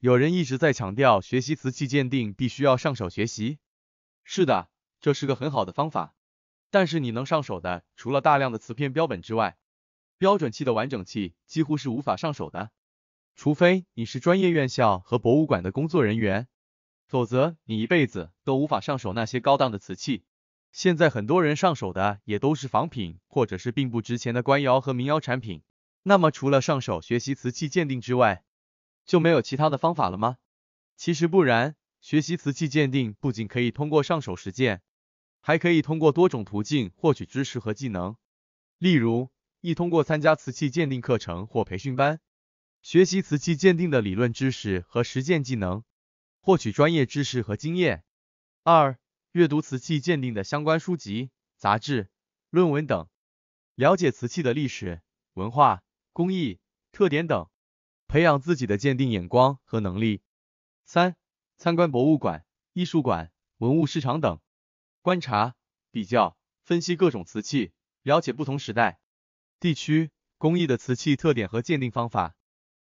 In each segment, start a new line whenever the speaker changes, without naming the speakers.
有人一直在强调学习瓷器鉴定必须要上手学习，是的，这是个很好的方法。但是你能上手的，除了大量的瓷片标本之外，标准器的完整器几乎是无法上手的。除非你是专业院校和博物馆的工作人员，否则你一辈子都无法上手那些高档的瓷器。现在很多人上手的也都是仿品或者是并不值钱的官窑和民窑产品。那么除了上手学习瓷器鉴定之外，就没有其他的方法了吗？其实不然，学习瓷器鉴定不仅可以通过上手实践，还可以通过多种途径获取知识和技能。例如，一通过参加瓷器鉴定课程或培训班，学习瓷器鉴定的理论知识和实践技能，获取专业知识和经验；二阅读瓷器鉴定的相关书籍、杂志、论文等，了解瓷器的历史、文化、工艺、特点等。培养自己的鉴定眼光和能力。三、参观博物馆、艺术馆、文物市场等，观察、比较、分析各种瓷器，了解不同时代、地区工艺的瓷器特点和鉴定方法。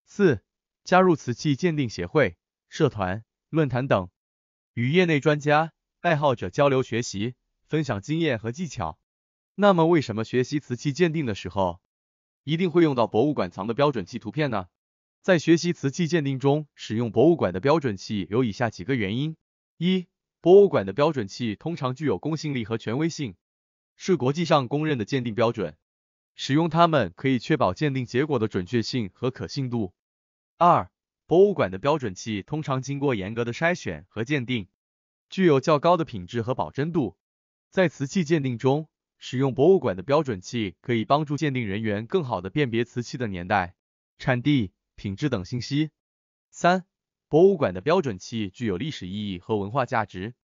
四、加入瓷器鉴定协会、社团、论坛等，与业内专家、爱好者交流学习，分享经验和技巧。那么，为什么学习瓷器鉴定的时候，一定会用到博物馆藏的标准器图片呢？在学习瓷器鉴定中，使用博物馆的标准器有以下几个原因：一、博物馆的标准器通常具有公信力和权威性，是国际上公认的鉴定标准，使用它们可以确保鉴定结果的准确性和可信度；二、博物馆的标准器通常经过严格的筛选和鉴定，具有较高的品质和保真度。在瓷器鉴定中，使用博物馆的标准器可以帮助鉴定人员更好的辨别瓷器的年代、产地。品质等信息。三，博物馆的标准器具有历史意义和文化价值，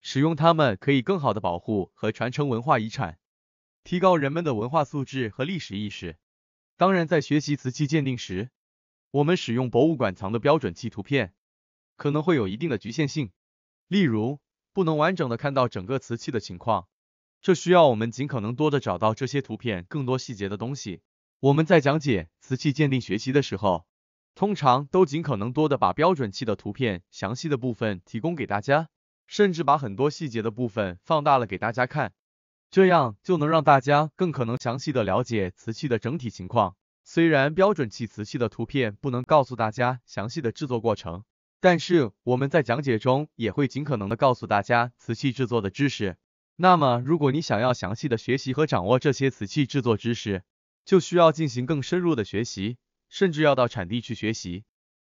使用它们可以更好的保护和传承文化遗产，提高人们的文化素质和历史意识。当然，在学习瓷器鉴定时，我们使用博物馆藏的标准器图片，可能会有一定的局限性，例如不能完整的看到整个瓷器的情况，这需要我们尽可能多的找到这些图片更多细节的东西。我们在讲解瓷器鉴定学习的时候。通常都尽可能多的把标准器的图片详细的部分提供给大家，甚至把很多细节的部分放大了给大家看，这样就能让大家更可能详细的了解瓷器的整体情况。虽然标准器瓷器的图片不能告诉大家详细的制作过程，但是我们在讲解中也会尽可能的告诉大家瓷器制作的知识。那么，如果你想要详细的学习和掌握这些瓷器制作知识，就需要进行更深入的学习。甚至要到产地去学习。